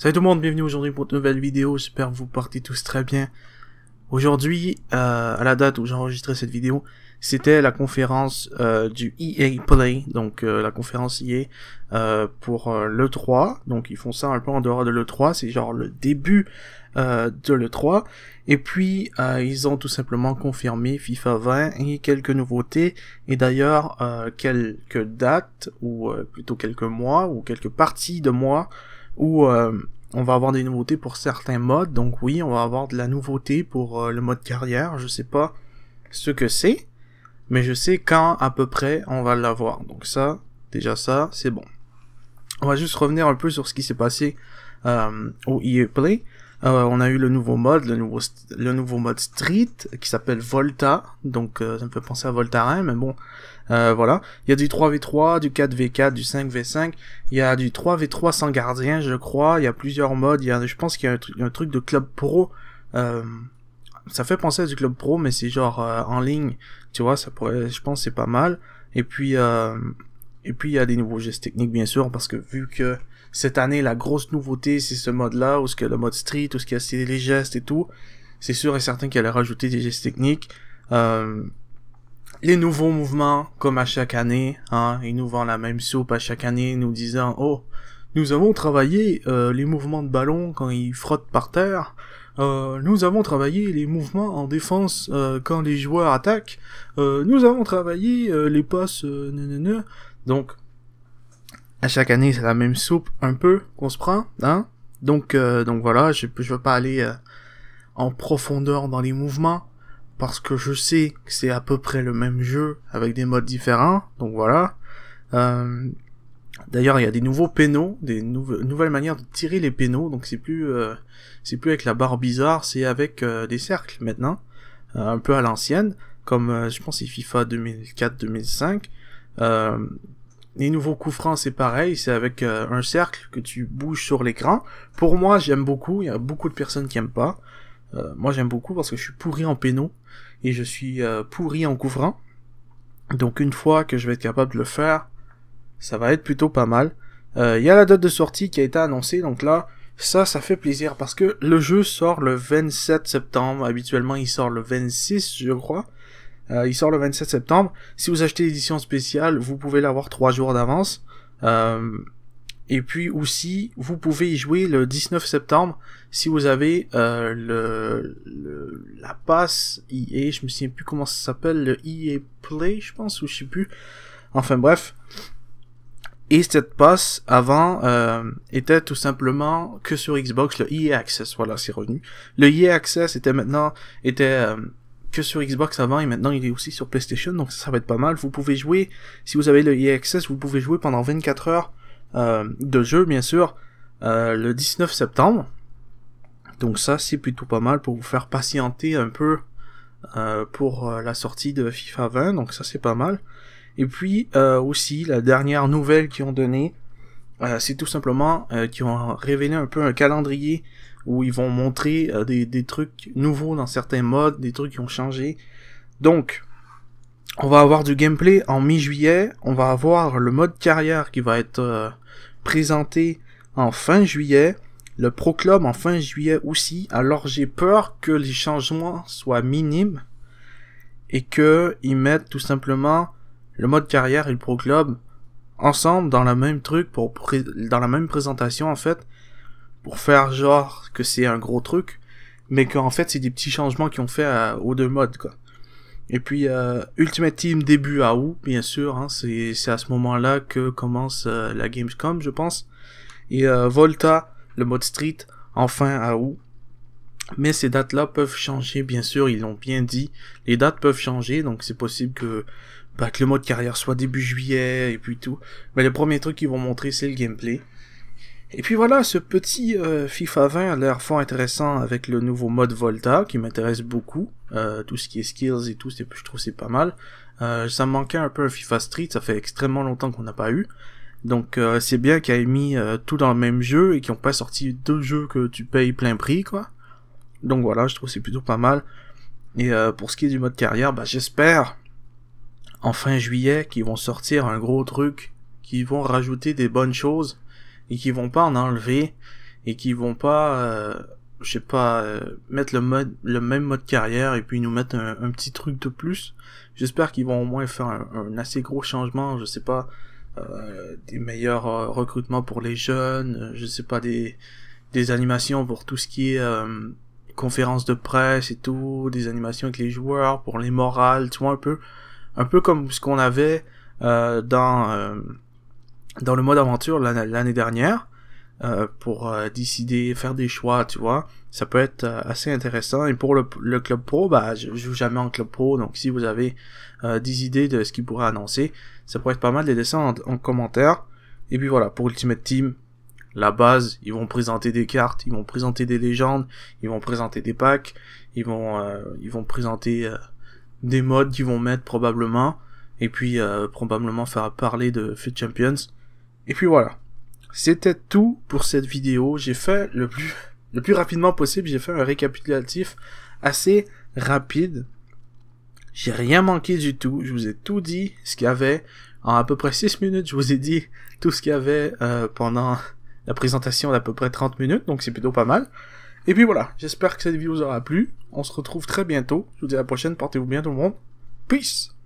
Salut tout le monde, bienvenue aujourd'hui pour une nouvelle vidéo, j'espère que vous partez tous très bien. Aujourd'hui, euh, à la date où j'ai enregistré cette vidéo, c'était la conférence euh, du EA Play, donc euh, la conférence EA pour l'E3, donc ils font ça un peu en dehors de l'E3, c'est genre le début de l'E3, et puis ils ont tout simplement confirmé FIFA 20 et quelques nouveautés, et d'ailleurs quelques dates, ou plutôt quelques mois, ou quelques parties de mois, où euh, on va avoir des nouveautés pour certains modes. Donc oui, on va avoir de la nouveauté pour euh, le mode carrière. Je sais pas ce que c'est, mais je sais quand à peu près on va l'avoir. Donc ça, déjà ça, c'est bon. On va juste revenir un peu sur ce qui s'est passé euh, au EA Play. Ah on a eu le nouveau mode, le nouveau, le nouveau mode Street, qui s'appelle Volta, donc euh, ça me fait penser à Voltaren, mais bon, euh, voilà. Il y a du 3v3, du 4v4, du 5v5, il y a du 3v3 sans gardien, je crois, il y a plusieurs modes, il y a, je pense qu'il y a un, truc, de club pro, euh, ça fait penser à du club pro, mais c'est genre en ligne, tu vois, ça je pense c'est pas mal. Et puis, et puis il y a des nouveaux gestes techniques bien sûr parce que vu que cette année la grosse nouveauté c'est ce mode là ou ce que le mode street où ce qu'il y a les gestes et tout, c'est sûr et certain qu'elle a rajouté des gestes techniques. Euh, les nouveaux mouvements comme à chaque année, hein, ils nous vendent la même soupe à chaque année nous disant oh nous avons travaillé euh, les mouvements de ballon quand ils frottent par terre. Euh, nous avons travaillé les mouvements en défense quand les joueurs attaquent. nous avons travaillé les passes. Donc, à chaque année, c'est la même soupe un peu qu'on se prend, hein. Donc, euh, donc voilà, je ne veux pas aller euh, en profondeur dans les mouvements parce que je sais que c'est à peu près le même jeu avec des modes différents. Donc voilà. Euh, d'ailleurs, il y a des nouveaux pénaux, des nouvelles manières de tirer les pénaux. Donc c'est plus, c'est plus avec la barre bizarre, c'est avec des cercles maintenant, un peu à l'ancienne, comme je pense c'est FIFA 2004-2005. Les nouveaux coups francs, c'est pareil, c'est avec euh, un cercle que tu bouges sur l'écran. Pour moi, j'aime beaucoup, il y a beaucoup de personnes qui aiment pas. Euh, moi, j'aime beaucoup parce que je suis pourri en péno et je suis euh, pourri en coup Donc une fois que je vais être capable de le faire, ça va être plutôt pas mal. Il y a la date de sortie qui a été annoncée, donc là, ça, ça fait plaisir parce que le jeu sort le 27 septembre. Habituellement, il sort le 26, je crois. Euh, il sort le 27 septembre. Si vous achetez l'édition spéciale, vous pouvez l'avoir trois jours d'avance. Euh, et puis aussi, vous pouvez y jouer le 19 septembre si vous avez euh, le, le, la passe Et je me souviens plus comment ça s'appelle, le EA Play, je pense, ou je sais plus. Enfin bref. Et cette passe avant euh, était tout simplement que sur Xbox le EA Access, voilà c'est revenu. Le EA Access était maintenant était que sur Xbox avant et maintenant il est aussi sur PlayStation, donc ça, va être pas mal. Vous pouvez jouer, si vous avez le EA vous pouvez jouer pendant 24 heures euh, de jeu, bien sûr, euh, le 19 septembre. Donc ça, c'est plutôt pas mal pour vous faire patienter un peu euh, pour la sortie de FIFA 20, donc ça, c'est pas mal. Et puis aussi, la dernière nouvelle qu'ils ont donné c'est tout simplement qu'ils ont révélé un peu un calendrier où ils vont montrer euh, des, trucs nouveaux dans certains modes, des trucs qui ont changé. Donc, on va avoir du gameplay en mi-juillet, on va avoir le mode carrière qui va être euh, présenté en fin juillet, le Pro Club en fin juillet aussi, alors j'ai peur que les changements soient minimes et qu'ils mettent tout simplement le mode carrière et le Pro Club ensemble dans le même truc pour dans la même présentation en fait pour faire genre que c'est un gros truc, mais qu'en fait c'est des petits changements Qui ont fait à, aux deux modes quoi. Et puis euh, Ultimate Team début à août, bien sûr, hein, c'est à ce moment-là que commence euh, la Gamescom, je pense. Et euh, Volta, le mode Street, enfin à août. Mais ces dates-là peuvent changer, bien sûr, ils l'ont bien dit. Les dates peuvent changer, donc c'est possible que, bah, que le mode carrière soit début juillet et puis tout. Mais le premier truc qu'ils vont montrer, c'est le gameplay. Et puis voilà, ce petit euh, FIFA 20 a l'air fort intéressant avec le nouveau mode Volta qui m'intéresse beaucoup. Euh, tout ce qui est skills et tout, je trouve c'est pas mal. Euh, ça me manquait un peu FIFA Street, ça fait extrêmement longtemps qu'on n'a pas eu. Donc c'est bien qu'ils aient mis tout dans le même jeu et qu'ils n'ont pas sorti deux jeux que tu payes plein prix quoi. Donc voilà, je trouve c'est plutôt pas mal. Et pour ce qui est du mode carrière, bah, j'espère en fin juillet qu'ils vont sortir un gros truc, qu'ils vont rajouter des bonnes choses et qui vont pas en enlever et qui vont pas euh, je sais pas euh, mettre le mode le même mode carrière et puis nous mettre un, petit truc de plus j'espère qu'ils vont au moins faire un, assez gros changement je sais pas euh, des meilleurs recrutements pour les jeunes je sais pas des des animations pour tout ce qui est conférences de presse et tout des animations avec les joueurs pour les morales tu vois un peu un peu comme ce qu'on avait dans dans le mode aventure l'année dernière euh, pour euh, décider, faire des choix, tu vois. Ça peut être euh, assez intéressant. Et pour le, club pro, bah, je joue jamais en club pro, donc si vous avez des idées de ce qu'il pourrait annoncer, ça pourrait être pas mal de les laisser en, commentaire. Et puis voilà, pour Ultimate Team, la base, ils vont présenter des cartes, ils vont présenter des légendes, ils vont présenter des packs, ils vont, ils vont présenter des modes qu'ils vont mettre probablement, et puis probablement faire parler de Fit Champions. Et puis voilà. C'était tout pour cette vidéo. J'ai fait le plus, le plus rapidement possible. J'ai fait un récapitulatif assez rapide. J'ai rien manqué du tout. Je vous ai tout dit ce qu'il y avait. En à peu près 6 minutes, je vous ai dit tout ce qu'il y avait euh, pendant la présentation d'à peu près 30 minutes. Donc c'est plutôt pas mal. Et puis voilà, j'espère que cette vidéo vous aura plu. On se retrouve très bientôt. Je vous dis à la prochaine. Portez-vous bien tout le monde. Peace